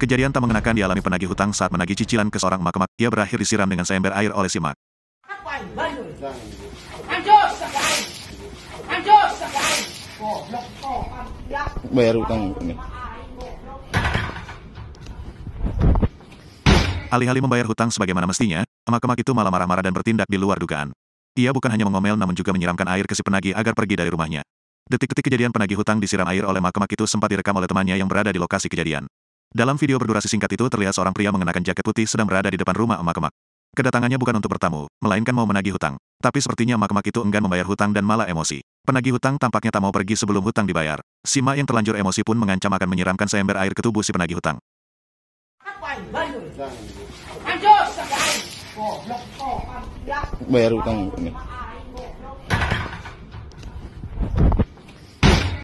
Kejadian tak mengenakan dialami penagih hutang saat menagih cicilan ke seorang mak Ia berakhir disiram dengan seember air oleh si mak. Ya. Bayar hutang. ini. Alih-alih membayar hutang sebagaimana mestinya, emak itu malah marah-marah dan bertindak di luar dugaan. Ia bukan hanya mengomel namun juga menyiramkan air ke si penagih agar pergi dari rumahnya. Detik-detik kejadian penagih hutang disiram air oleh makemak itu sempat direkam oleh temannya yang berada di lokasi kejadian. Dalam video berdurasi singkat itu terlihat seorang pria mengenakan jaket putih sedang berada di depan rumah emak-emak. Kedatangannya bukan untuk bertamu, melainkan mau menagih hutang. Tapi sepertinya emak-emak itu enggan membayar hutang dan malah emosi. Penagih hutang tampaknya tak mau pergi sebelum hutang dibayar. Si Ma yang terlanjur emosi pun mengancam akan menyiramkan seember air ke tubuh si penagih hutang. Bayar hutang.